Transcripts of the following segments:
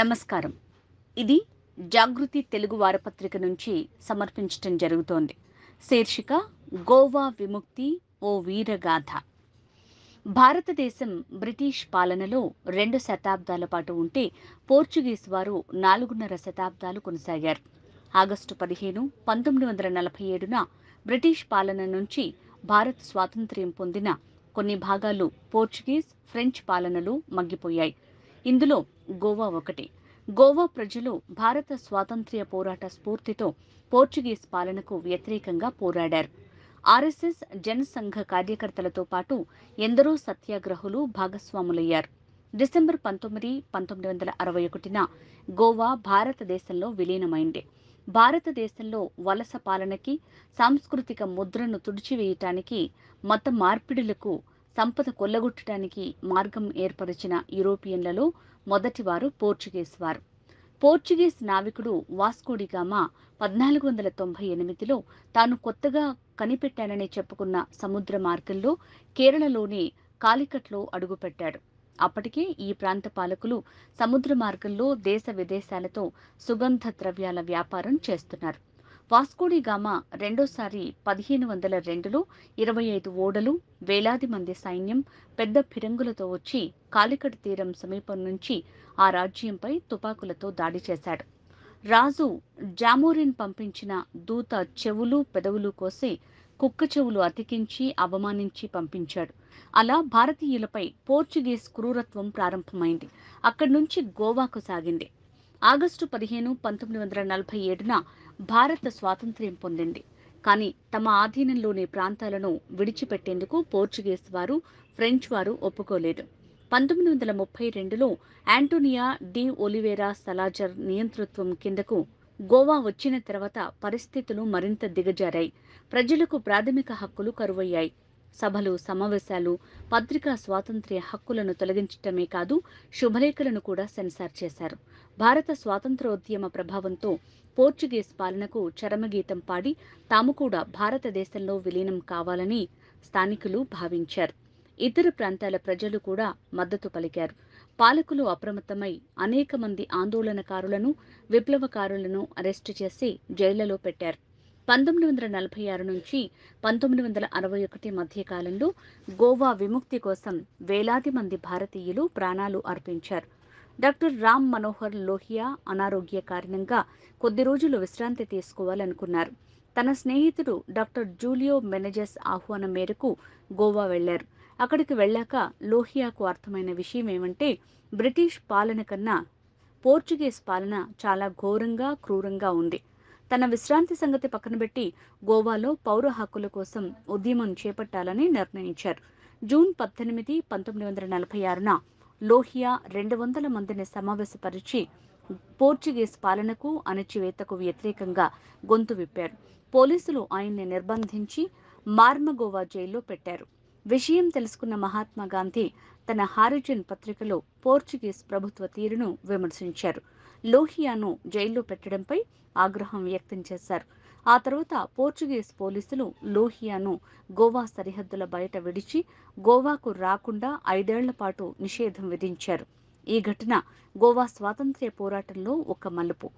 నమస్కారం ఇది జాగృతి తెలుగు వారపత్రిక నుంచి సమర్పించటం జరుగుతోంది శీర్షిక గోవా విముక్తి ఓ వీరగాథ భారతదేశం బ్రిటిష్ పాలనలో రెండు శతాబ్దాల పాటు ఉంటే పోర్చుగీస్ వారు నాలుగున్నర శతాబ్దాలు కొనసాగారు ఆగస్టు పదిహేను పంతొమ్మిది వందల నలభై ఏడున బ్రిటిష్ పాలన నుంచి భారత్ స్వాతంత్ర్యం పొందిన కొన్ని భాగాలు పోర్చుగీస్ ఫ్రెంచ్ పాలనలు మగ్గిపోయాయి ఇందులో గోవా ఒకటి గోవా ప్రజలు భారత స్వాతంత్ర్య పోరాట స్ఫూర్తితో పోర్చుగీస్ పాలనకు వ్యతిరేకంగా పోరాడారు ఆర్ఎస్ఎస్ జనసంఘ కార్యకర్తలతో పాటు ఎందరో సత్యాగ్రహులు భాగస్వాములయ్యారు డిసెంబర్ పంతొమ్మిది పంతొమ్మిది వందల అరవై ఒకటిన గోవా భారతదేశంలో విలీనమైంది భారతదేశంలో వలస పాలనకి సాంస్కృతిక ముద్రను తుడిచివేయటానికి మత మార్పిడులకు సంపద కొల్లగొట్టడానికి మార్గం ఏర్పరిచిన యూరోపియన్లలో మొదటివారు పోర్చుగీస్ వారు పోర్చుగీస్ నావికుడు వాస్కోడిగామా పద్నాలుగు వందల తొంభై ఎనిమిదిలో తాను కొత్తగా కనిపెట్టానని చెప్పుకున్న సముద్ర మార్గంలో కేరళలోని కాలికట్లో అడుగుపెట్టాడు అప్పటికే ఈ ప్రాంత పాలకులు సముద్ర మార్గంలో దేశ విదేశాలతో సుగంధ ద్రవ్యాల వ్యాపారం చేస్తున్నారు వాస్కోడిగామా రెండోసారి పదిహేను వందల రెండులో ఇరవై ఐదు ఓడలు వేలాది మంది సైన్యం పెద్ద ఫిరంగులతో వచ్చి కాలికట్ తీరం సమీపం నుంచి ఆ రాజ్యంపై తుపాకులతో దాడి చేశాడు రాజు జామోరిన్ పంపించిన దూత చెవులు పెదవులు కోసి కుక్క చెవులు అతికించి అవమానించి పంపించాడు అలా భారతీయులపై పోర్చుగీస్ క్రూరత్వం ప్రారంభమైంది అక్కడి నుంచి గోవాకు సాగింది ఆగస్టు పదిహేను పంతొమ్మిది వందల నలభై ఏడున భారత స్వాతంత్ర్యం పొందింది కానీ తమ ఆధీనంలోని ప్రాంతాలను విడిచిపెట్టేందుకు పోర్చుగీస్ వారు ఫ్రెంచ్ వారు ఒప్పుకోలేదు పంతొమ్మిది వందల ముప్పై రెండులో యాంటోనియా డి ఒలివేరా సలాజర్ నియంతృత్వం కిందకు గోవా వచ్చిన తర్వాత పరిస్థితులు మరింత దిగజారాయి ప్రజలకు ప్రాథమిక హక్కులు కరువయ్యాయి సభలు సమావేశాలు పత్రికా స్వాతంత్ర్య హక్కులను తొలగించటమే కాదు శుభలేఖలను కూడా సెన్సార్ చేశారు భారత స్వాతంత్రోద్యమ ప్రభావంతో పోర్చుగీస్ పాలనకు చరమగీతం పాడి తాము కూడా భారతదేశంలో విలీనం కావాలని స్థానికులు భావించారు ఇతర ప్రాంతాల ప్రజలు కూడా మద్దతు పలికారు పాలకులు అప్రమత్తమై అనేక మంది ఆందోళనకారులను విప్లవకారులను అరెస్టు చేసి జైళ్లలో పెట్టారు పంతొమ్మిది వందల నలభై ఆరు నుంచి పంతొమ్మిది వందల అరవై ఒకటి మధ్య కాలంలో గోవా విముక్తి కోసం వేలాది మంది భారతీయులు ప్రాణాలు అర్పించారు డాక్టర్ రామ్ మనోహర్ లోహియా అనారోగ్య కారణంగా కొద్ది రోజులు విశ్రాంతి తీసుకోవాలనుకున్నారు తన స్నేహితుడు డాక్టర్ జూలియో మెనజెస్ ఆహ్వానం మేరకు గోవా వెళ్లారు అక్కడికి వెళ్ళాక లోహియాకు అర్థమైన విషయం ఏమంటే బ్రిటిష్ పాలన కన్నా పోర్చుగీస్ పాలన చాలా ఘోరంగా క్రూరంగా ఉంది తన విశ్రాంతి సంగతి పక్కనబెట్టి గోవాలో పౌర హక్కుల కోసం ఉద్యమం చేపట్టాలని నిర్ణయించారు జూన్ పద్దెనిమిది పంతొమ్మిది వందల నలభై ఆరున లోహియా రెండు వందల మందిని సమావేశపరిచి పోర్చుగీస్ పాలనకు అణచివేతకు వ్యతిరేకంగా గొంతు విప్పారు పోలీసులు ఆయన్ని నిర్బంధించి మార్మగోవా జైల్లో పెట్టారు విషయం తెలుసుకున్న మహాత్మా గాంధీ తన హారిజన్ పత్రికలో పోర్చుగీస్ ప్రభుత్వ తీరును విమర్శించారు లోహియాను జైల్లో పెట్టడంపై ఆగ్రహం వ్యక్తం చేశారు ఆ తర్వాత పోర్చుగీస్ పోలీసులు లోహియాను గోవా సరిహద్దుల బయట విడిచి గోవాకు రాకుండా ఐదేళ్ల పాటు నిషేధం విధించారు ఈ ఘటన గోవా స్వాతంత్ర్య పోరాటంలో ఒక మలుపు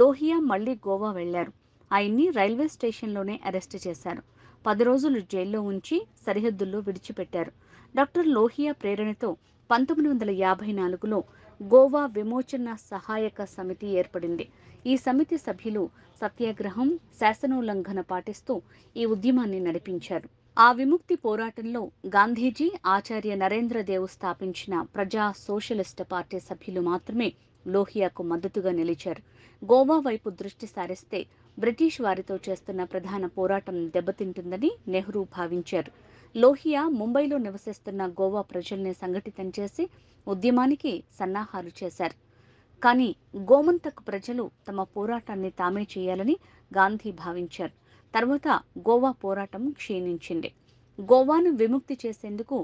లోహియా మళ్లీ గోవా వెళ్లారు ఆయన్ని రైల్వే స్టేషన్లోనే అరెస్టు చేశారు పది రోజులు జైల్లో ఉంచి సరిహద్దుల్లో విడిచిపెట్టారు డాక్టర్ లోహియా ప్రేరణతో పంతొమ్మిది వందల యాభై నాలుగులో గోవా విమోచన సహాయక సమితి ఏర్పడింది ఈ సమితి సభ్యులు సత్యాగ్రహం శాసనోల్లంఘన పాటిస్తూ ఈ ఉద్యమాన్ని నడిపించారు ఆ విముక్తి పోరాటంలో గాంధీజీ ఆచార్య నరేంద్రదేవ్ స్థాపించిన ప్రజా సోషలిస్ట్ పార్టీ సభ్యులు మాత్రమే లోహియాకు మద్దతుగా నిలిచారు గోవా వైపు దృష్టి సారిస్తే బ్రిటిష్ వారితో చేస్తున్న ప్రధాన పోరాటం దెబ్బతింటుందని నెహ్రూ భావించారు లోహియా ముంబైలో నివసిస్తున్న గోవా ప్రజల్ని సంఘటితం చేసి ఉద్యమానికి సన్నాహాలు చేశారు కానీ గోమంతక్ ప్రజలు తమ పోరాటాన్ని తామే చేయాలని గాంధీ భావించారు తర్వాత గోవా పోరాటం క్షీణించింది గోవాను విముక్తి చేసేందుకు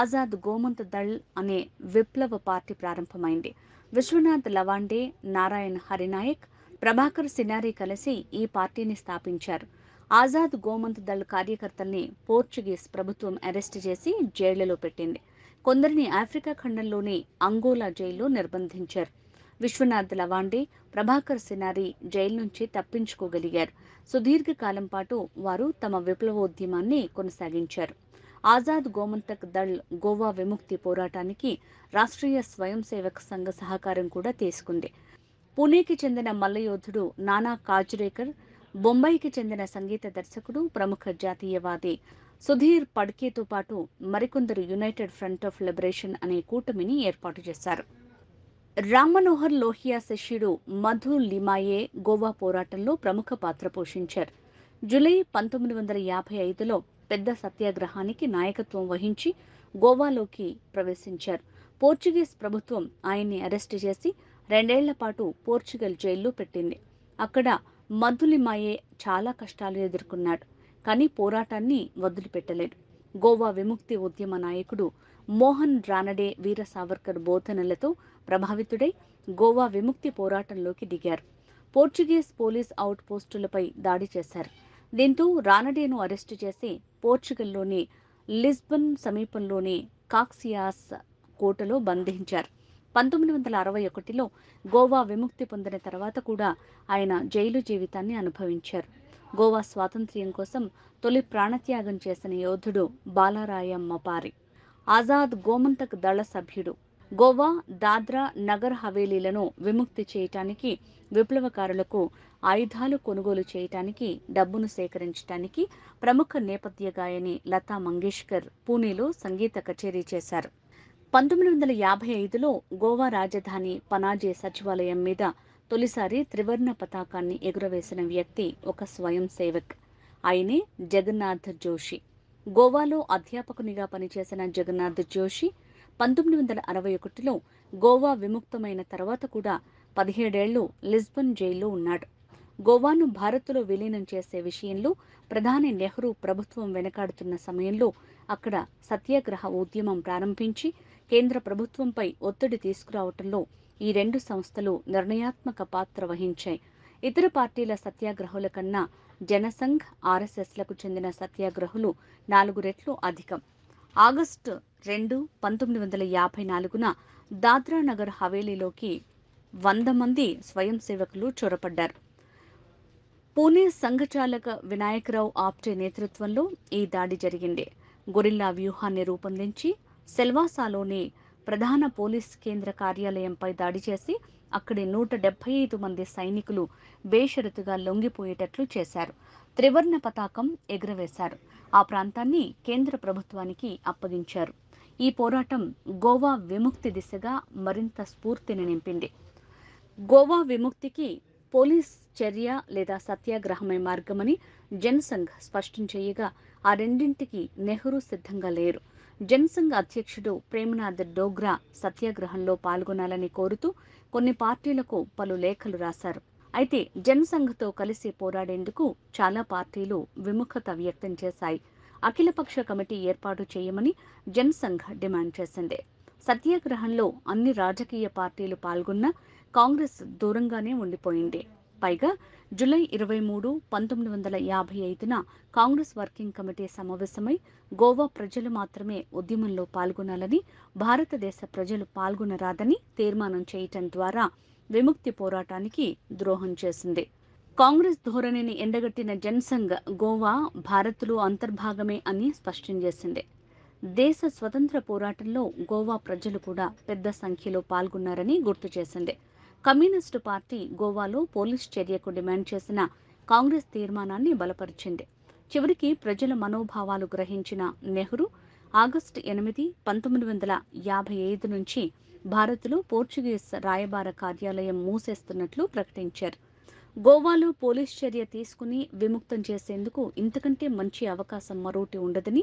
ఆజాద్ గోమంత్ దళ్ అనే విప్లవ పార్టీ ప్రారంభమైంది విశ్వనాథ్ లవాండే నారాయణ్ హరినాయక్ ప్రభాకర్ సినారి కలిసి ఈ పార్టీని స్థాపించారు ఆజాద్ గోమంత్ దళ్ కార్యకర్తల్ని పోర్చుగీస్ ప్రభుత్వం అరెస్టు చేసి జైళ్లలో పెట్టింది కొందరిని ఆఫ్రికా ఖండంలోని అంగోలా జైల్లో నిర్బంధించారు విశ్వనాథ్ లవాండే ప్రభాకర్ సినారి జైలు నుంచి తప్పించుకోగలిగారు సుదీర్ఘకాలం పాటు వారు తమ విప్లవోద్యమాన్ని కొనసాగించారు ఆజాద్ గోమంతక్ దళ్ గోవా విముక్తి పోరాటానికి రాష్ట్రీయ స్వయం సేవక సంఘ సహకారం కూడా తీసుకుంది పుణేకి చెందిన మల్లయోధుడు నానా కాజ్రేకర్ బొంబాయికి చెందిన సంగీత దర్శకుడు ప్రముఖ జాతీయవాది సుధీర్ పడ్కేతో పాటు మరికొందరు యునైటెడ్ ఫ్రంట్ ఆఫ్ లిబరేషన్ అనే కూటమిని ఏర్పాటు చేశారు రామ్మనోహర్ లోహియా శిష్యుడు మధు లిమాయే గోవా పోరాటంలో ప్రముఖ పాత్ర పోషించారు జూలై పంతొమ్మిది వందల యాభై ఐదులో పెద్ద సత్యాగ్రహానికి నాయకత్వం వహించి గోవాలోకి ప్రవేశించారు పోర్చుగీస్ ప్రభుత్వం ఆయన్ని అరెస్టు చేసి రెండేళ్ల పాటు పోర్చుగల్ జైల్లో పెట్టింది అక్కడ మధులిమాయే చాలా కష్టాలు ఎదుర్కొన్నాడు కానీ పోరాటాన్ని వదిలిపెట్టలేదు గోవా విముక్తి ఉద్యమ నాయకుడు మోహన్ రానడే వీర సావర్కర్ బోధనలతో ప్రభావితుడై గోవా విముక్తి పోరాటంలోకి దిగారు పోర్చుగీస్ పోలీస్ అవుట్ పోస్టులపై దాడి చేశారు దీంతో రానడేను అరెస్టు చేసి పోర్చుగల్లోని లిస్బన్ సమీపంలోని కాక్సియాస్ కోటలో బంధించారు పంతొమ్మిది వందల అరవై ఒకటిలో గోవా విముక్తి పొందిన తర్వాత కూడా ఆయన జైలు జీవితాన్ని అనుభవించారు గోవా స్వాతంత్ర్యం కోసం తొలి ప్రాణత్యాగం చేసిన యోధుడు బాలరాయమ్మపారి ఆజాద్ గోమంతక్ దళ సభ్యుడు గోవా దాద్రా నగర్ హవేలీలను విముక్తి చేయటానికి విప్లవకారులకు ఆయుధాలు కొనుగోలు చేయటానికి డబ్బును సేకరించటానికి ప్రముఖ నేపథ్య గాయని లతా మంగేష్కర్ పూణేలో సంగీత కచేరీ చేశారు పంతొమ్మిది వందల యాభై ఐదులో గోవా రాజధాని పనాజీ సచివాలయం మీద తొలిసారి త్రివర్ణ పతాకాన్ని ఎగురవేసిన వ్యక్తి ఒక స్వయం సేవక్ ఆయనే జగన్నాథ్ జోషి గోవాలో అధ్యాపకునిగా పనిచేసిన జగన్నాథ్ జోషి పంతొమ్మిది వందల అరవై ఒకటిలో గోవా విముక్తమైన తర్వాత కూడా పదిహేడేళ్లు లిస్బన్ జైల్లో ఉన్నాడు గోవాను భారత్లో విలీనం చేసే విషయంలో ప్రధాని నెహ్రూ ప్రభుత్వం వెనకాడుతున్న సమయంలో అక్కడ సత్యాగ్రహ ఉద్యమం ప్రారంభించి కేంద్ర ప్రభుత్వంపై ఒత్తిడి తీసుకురావటంలో ఈ రెండు సంస్థలు నిర్ణయాత్మక పాత్ర వహించాయి ఇతర పార్టీల సత్యాగ్రహుల కన్నా జనసంఘ్ ఆర్ఎస్ఎస్లకు చెందిన సత్యాగ్రహులు నాలుగు రెట్లు అధికం ఆగస్టు రెండు పంతొమ్మిది వందల యాభై నాలుగున దాద్రా నగర్ హవేలీలోకి వంద మంది స్వయం సేవకులు చొరపడ్డారు పూణే సంఘచాలక వినాయకరావు ఆప్టే నేతృత్వంలో ఈ దాడి జరిగింది గొరిల్లా వ్యూహాన్ని రూపొందించి సెల్వాసాలోని ప్రధాన పోలీస్ కేంద్ర కార్యాలయంపై దాడి చేసి అక్కడి నూట డెబ్బై ఐదు మంది సైనికులు బేషరతుగా లొంగిపోయేటట్లు చేశారు త్రివర్ణ పతాకం ఎగురవేశారు ఆ ప్రాంతాన్ని కేంద్ర ప్రభుత్వానికి అప్పగించారు ఈ పోరాటం గోవా విముక్తి దిశగా మరింత స్ఫూర్తిని నింపింది గోవా విముక్తికి పోలీస్ చర్య లేదా సత్యాగ్రహమే మార్గమని జనసంఘ్ స్పష్టం చేయగా ఆ రెండింటికి నెహ్రూ సిద్ధంగా లేరు జనసంఘ్ అధ్యక్షుడు ప్రేమనాథ్ డోగ్రా సత్యాగ్రహంలో పాల్గొనాలని కోరుతూ కొన్ని పార్టీలకు పలు లేఖలు రాశారు అయితే జనసంఘతో కలిసి పోరాడేందుకు చాలా పార్టీలు విముఖత వ్యక్తం చేశాయి అఖిలపక్ష కమిటీ ఏర్పాటు చేయమని జనసంఘ డిమాండ్ చేసింది సత్యాగ్రహంలో అన్ని రాజకీయ పార్టీలు పాల్గొన్న కాంగ్రెస్ దూరంగానే ఉండిపోయింది పైగా జులై ఇరవై మూడు పంతొమ్మిది వందల యాభై ఐదున కాంగ్రెస్ వర్కింగ్ కమిటీ సమావేశమై గోవా ప్రజలు మాత్రమే ఉద్యమంలో పాల్గొనాలని భారతదేశ ప్రజలు పాల్గొనరాదని తీర్మానం చేయటం ద్వారా విముక్తి పోరాటానికి ద్రోహం చేసింది కాంగ్రెస్ ధోరణిని ఎండగట్టిన జన్సంఘ్ గోవా భారత్లో అంతర్భాగమే అని స్పష్టం చేసింది దేశ స్వతంత్ర పోరాటంలో గోవా ప్రజలు కూడా పెద్ద సంఖ్యలో పాల్గొన్నారని గుర్తు చేసింది కమ్యూనిస్టు పార్టీ గోవాలో పోలీస్ చర్యకు డిమాండ్ చేసిన కాంగ్రెస్ తీర్మానాన్ని బలపరిచింది చివరికి ప్రజల మనోభావాలు గ్రహించిన నెహ్రూ ఆగస్టు ఎనిమిది పంతొమ్మిది వందల యాభై ఐదు నుంచి భారత్లో పోర్చుగీస్ రాయబార కార్యాలయం మూసేస్తున్నట్లు ప్రకటించారు గోవాలో పోలీస్ చర్య తీసుకుని విముక్తం చేసేందుకు ఇంతకంటే మంచి అవకాశం మరోటి ఉండదని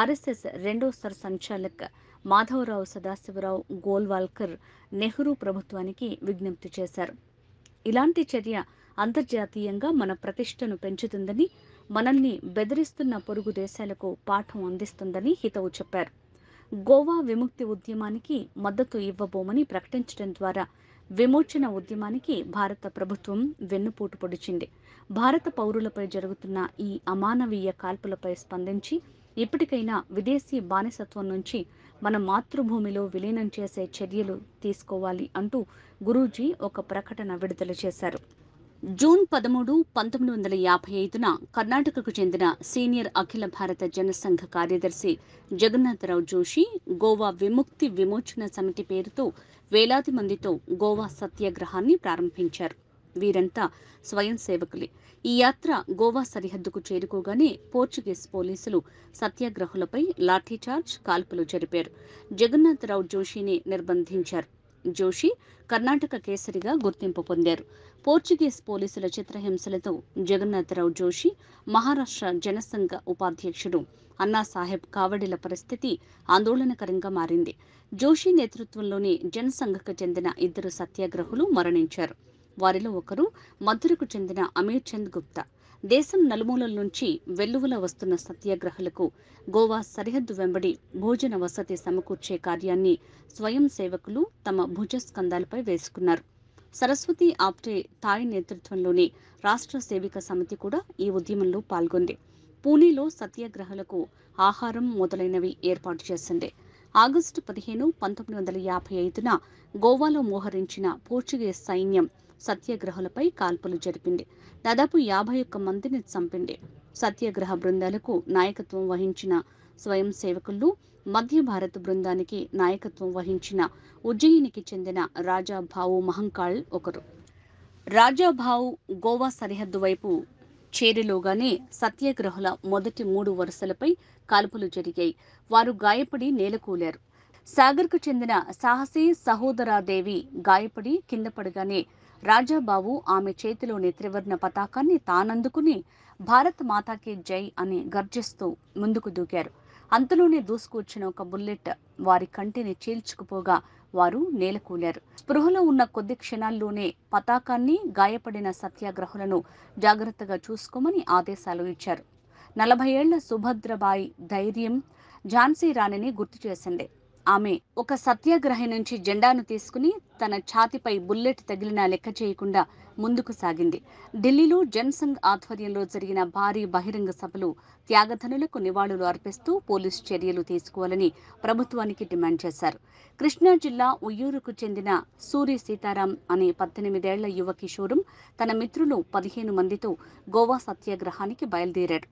ఆర్ఎస్ఎస్ రెండో రెండోసారి సంచాలక్ మాధవరావు సదాశివరావు గోల్వాల్కర్ నెహ్రూ ప్రభుత్వానికి విజ్ఞప్తి చేశారు ఇలాంటి చర్య అంతర్జాతీయంగా మన ప్రతిష్టను పెంచుతుందని మనల్ని బెదిరిస్తున్న పొరుగు దేశాలకు పాఠం అందిస్తుందని హితవు చెప్పారు గోవా విముక్తి ఉద్యమానికి మద్దతు ఇవ్వబోమని ప్రకటించడం ద్వారా విమోచన ఉద్యమానికి భారత ప్రభుత్వం వెన్నుపోటు పొడిచింది భారత పౌరులపై జరుగుతున్న ఈ అమానవీయ కాల్పులపై స్పందించి ఇప్పటికైనా విదేశీ బానిసత్వం నుంచి మన మాతృభూమిలో విలీనం చేసే చర్యలు తీసుకోవాలి అంటూ గురూజీ ఒక ప్రకటన విడుదల చేశారు జూన్ పదమూడు పంతొమ్మిది వందల యాభై ఐదున కర్ణాటకకు చెందిన సీనియర్ అఖిల భారత జనసంఘ కార్యదర్శి జగన్నాథరావు జోషి గోవా విముక్తి విమోచన సమితి పేరుతో వేలాది మందితో గోవా సత్యాగ్రహాన్ని ప్రారంభించారు వీరంతా స్వయం సేవకులే ఈ యాత్ర గోవా సరిహద్దుకు చేరుకోగానే పోర్చుగీస్ పోలీసులు సత్యాగ్రహులపై లాఠీచార్జ్ కాల్పులు జరిపారు జగన్నాథరావు జోషిని నిర్బంధించారు జోషి కర్ణాటక కేసరిగా గుర్తింపు పొందారు పోర్చుగీస్ పోలీసుల చిత్రహింసలతో జగన్నాథరావు జోషి మహారాష్ట్ర జనసంఘ ఉపాధ్యక్షుడు అన్నాసాహెబ్ కావడిల పరిస్థితి ఆందోళనకరంగా మారింది జోషి నేతృత్వంలోని జనసంఘకు చెందిన ఇద్దరు సత్యాగ్రహులు మరణించారు వారిలో ఒకరు మధురకు చెందిన అమీర్ చంద్ గుప్తా దేశం నలుమూలల నుంచి వెల్లువల వస్తున్న సత్యాగ్రహులకు గోవా సరిహద్దు వెంబడి భోజన వసతి సమకూర్చే కార్యాన్ని స్వయం సేవకులు తమ భుజస్కంధాలపై వేసుకున్నారు సరస్వతి ఆప్టే థాయ్ నేతృత్వంలోని రాష్ట్ర సేవిక సమితి కూడా ఈ ఉద్యమంలో పాల్గొంది పూణేలో సత్యాగ్రహాలకు ఆహారం మొదలైనవి ఏర్పాటు చేసింది ఆగస్టు పదిహేను పంతొమ్మిది వందల యాభై ఐదున గోవాలో మోహరించిన పోర్చుగీస్ సైన్యం సత్యాగ్రహులపై కాల్పులు జరిపింది దాదాపు యాభై ఒక్క మందిని చంపింది సత్యాగ్రహ బృందాలకు నాయకత్వం వహించిన స్వయం సేవకులు మధ్య భారత్ బృందానికి నాయకత్వం వహించిన ఉజ్జయినికి చెందిన రాజా భావు మహంకాళ్ ఒకరు రాజా భావు గోవా సరిహద్దు వైపు చేరిలోగానే సత్యాగ్రహుల మొదటి మూడు వరుసలపై కాల్పులు జరిగాయి వారు గాయపడి నేలకూలారు సాగర్కు చెందిన సాహసి సహోదరాదేవి గాయపడి కింద పడగానే రాజాబాబు ఆమె చేతిలోని త్రివర్ణ పతాకాన్ని తానందుకుని భారత్ మాతాకి జై అని గర్జిస్తూ ముందుకు దూకారు అంతలోనే దూసుకొచ్చిన ఒక బుల్లెట్ వారి కంటిని చీల్చుకుపోగా వారు నేలకూలారు స్పృహలో ఉన్న కొద్ది క్షణాల్లోనే పతాకాన్ని గాయపడిన సత్యాగ్రహులను జాగ్రత్తగా చూసుకోమని ఆదేశాలు ఇచ్చారు నలభై ఏళ్ల సుభద్రబాయి ధైర్యం ఝాన్సీ రాణిని గుర్తు చేసింది ఆమె ఒక సత్యాగ్రహి నుంచి జెండాను తీసుకుని తన ఛాతిపై బుల్లెట్ తగిలినా లెక్క చేయకుండా ముందుకు సాగింది ఢిల్లీలో జన్సంఘ్ ఆధ్వర్యంలో జరిగిన భారీ బహిరంగ సభలు త్యాగధనులకు నివాళులు అర్పిస్తూ పోలీసు చర్యలు తీసుకోవాలని ప్రభుత్వానికి డిమాండ్ చేశారు కృష్ణా జిల్లా ఉయ్యూరుకు చెందిన సూరి సీతారాం అనే పద్దెనిమిదేళ్ల యువ కిషోరం తన మిత్రులు పదిహేను మందితో గోవా సత్యాగ్రహానికి బయలుదేరాడు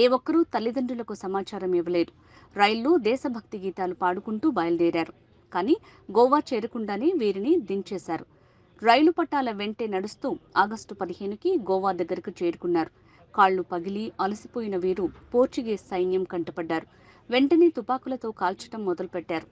ఏ ఒక్కరూ తల్లిదండ్రులకు సమాచారం ఇవ్వలేదు రైళ్లు దేశభక్తి గీతాలు పాడుకుంటూ బయలుదేరారు కానీ గోవా చేరకుండానే వీరిని దించేశారు రైలు పట్టాల వెంటే నడుస్తూ ఆగస్టు పదిహేనుకి గోవా దగ్గరకు చేరుకున్నారు కాళ్లు పగిలి అలసిపోయిన వీరు పోర్చుగీస్ సైన్యం కంటపడ్డారు వెంటనే తుపాకులతో కాల్చటం మొదలుపెట్టారు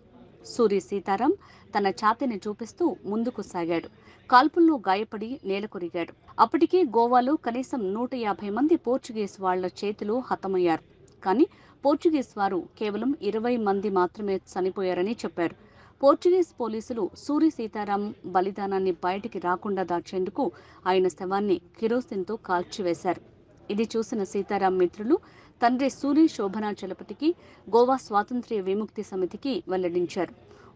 సూరి సీతారాం తన ఛాతీని చూపిస్తూ ముందుకు సాగాడు కాల్పుల్లో గాయపడి నేలకొరిగాడు అప్పటికే గోవాలో కనీసం నూట యాభై మంది పోర్చుగీస్ వాళ్ల చేతిలో హతమయ్యారు కానీ పోర్చుగీస్ వారు కేవలం ఇరవై మంది మాత్రమే చనిపోయారని చెప్పారు పోర్చుగీస్ పోలీసులు సూరి సీతారాం బలిదానాన్ని బయటికి రాకుండా దాచేందుకు ఆయన శవాన్ని కిరోసిన్తో కాల్చివేశారు ఇది చూసిన సీతారాం మిత్రులు తండ్రి సూరి శోభనా చలపతికి గోవా స్వాతంత్ర్య విముక్తి సమితికి వెల్లడించారు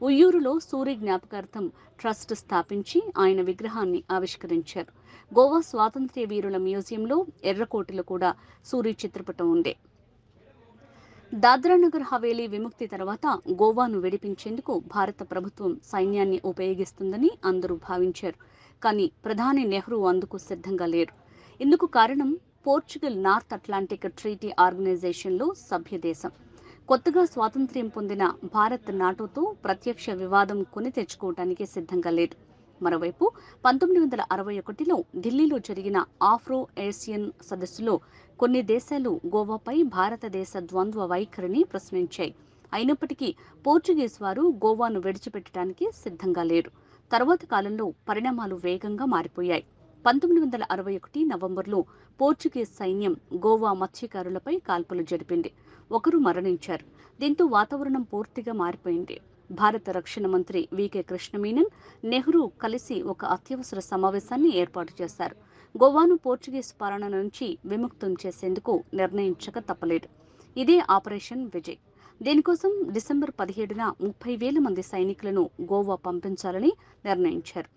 ఉయ్యూరులో సూరి జ్ఞాపకార్థం ట్రస్ట్ స్థాపించి ఆయన విగ్రహాన్ని ఆవిష్కరించారు గోవా స్వాతంత్ర్య వీరుల మ్యూజియంలో ఎర్రకోటలో కూడా సూరి చిత్రపటం ఉంది దాద్రానగర్ హవేలీ విముక్తి తర్వాత గోవాను విడిపించేందుకు భారత ప్రభుత్వం సైన్యాన్ని ఉపయోగిస్తుందని అందరూ భావించారు కానీ ప్రధాని నెహ్రూ అందుకు సిద్ధంగా లేరు ఇందుకు కారణం పోర్చుగల్ నార్త్ అట్లాంటిక్ ట్రీటీ ఆర్గనైజేషన్లో సభ్యదేశం కొత్తగా స్వాతంత్ర్యం పొందిన భారత్ నాటోతో ప్రత్యక్ష వివాదం కొని తెచ్చుకోవటానికి సిద్ధంగా లేదు మరోవైపు పంతొమ్మిది వందల అరవై ఒకటిలో ఢిల్లీలో జరిగిన ఆఫ్రో ఏషియన్ సదస్సులో కొన్ని దేశాలు గోవాపై భారతదేశ ద్వంద్వ వైఖరిని ప్రశ్నించాయి అయినప్పటికీ పోర్చుగీస్ వారు గోవాను విడిచిపెట్టడానికి సిద్ధంగా లేరు తర్వాత కాలంలో పరిణామాలు వేగంగా మారిపోయాయి పంతొమ్మిది వందల అరవై ఒకటి నవంబర్లో పోర్చుగీస్ సైన్యం గోవా మత్స్యకారులపై కాల్పులు జరిపింది ఒకరు మరణించారు దీంతో వాతావరణం పూర్తిగా మారిపోయింది భారత రక్షణ మంత్రి వికే కృష్ణమీనన్ నెహ్రూ కలిసి ఒక అత్యవసర సమావేశాన్ని ఏర్పాటు చేశారు గోవాను పోర్చుగీస్ పాలన నుంచి విముక్తం చేసేందుకు నిర్ణయించక తప్పలేదు ఇదే ఆపరేషన్ విజయ్ దీనికోసం డిసెంబర్ పదిహేడున ముప్పై వేల మంది సైనికులను గోవా పంపించాలని నిర్ణయించారు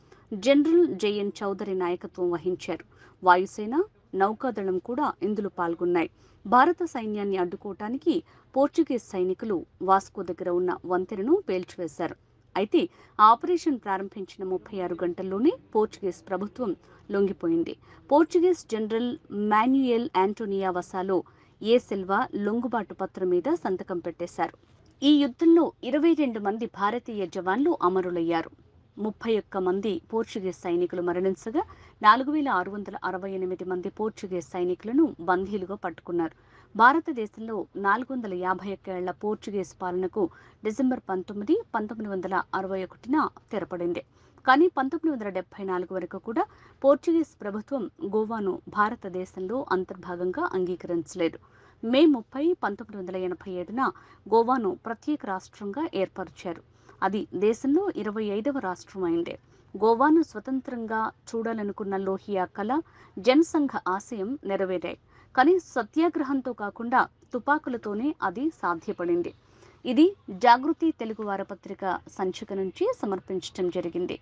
జనరల్ జేఎన్ చౌదరి నాయకత్వం వహించారు వాయుసేన నౌకాదళం కూడా ఇందులో పాల్గొన్నాయి భారత సైన్యాన్ని అడ్డుకోవటానికి పోర్చుగీస్ సైనికులు వాస్కో దగ్గర ఉన్న వంతెనను పేల్చివేశారు అయితే ఆపరేషన్ ప్రారంభించిన ముప్పై ఆరు గంటల్లోనే పోర్చుగీస్ ప్రభుత్వం లొంగిపోయింది Portuguese general Manuel Antonio Vassalo e Silva లొంగుబాటు పత్రం మీద సంతకం పెట్టేశారు ఈ యుద్ధంలో ఇరవై రెండు మంది భారతీయ జవాన్లు అమరులయ్యారు ముప్పై ఒక్క మంది పోర్చుగీస్ సైనికులు మరణించగా నాలుగు వేల ఆరు వందల అరవై ఎనిమిది మంది పోర్చుగీస్ సైనికులను బందీలుగా పట్టుకున్నారు భారతదేశంలో నాలుగు వందల యాభై ఒక్కేళ్ల పోర్చుగీస్ పాలనకు డిసెంబర్ పంతొమ్మిది పంతొమ్మిది వందల అరవై ఒకటిన తెరపడింది కానీ పంతొమ్మిది వందల డెబ్బై నాలుగు వరకు కూడా పోర్చుగీస్ ప్రభుత్వం గోవాను భారతదేశంలో అంతర్భాగంగా అంగీకరించలేదు మే ముప్పై పంతొమ్మిది వందల ఎనభై ఏడున గోవాను ప్రత్యేక రాష్ట్రంగా ఏర్పరిచారు అది దేశంలో ఇరవై ఐదవ రాష్ట్రమైంది గోవాను స్వతంత్రంగా చూడాలనుకున్న లోహియా కళ జనసంఘ ఆశయం నెరవేరాయి కానీ సత్యాగ్రహంతో కాకుండా తుపాకులతోనే అది సాధ్యపడింది ఇది జాగృతి తెలుగు వారపత్రిక సంచిక నుంచి సమర్పించడం జరిగింది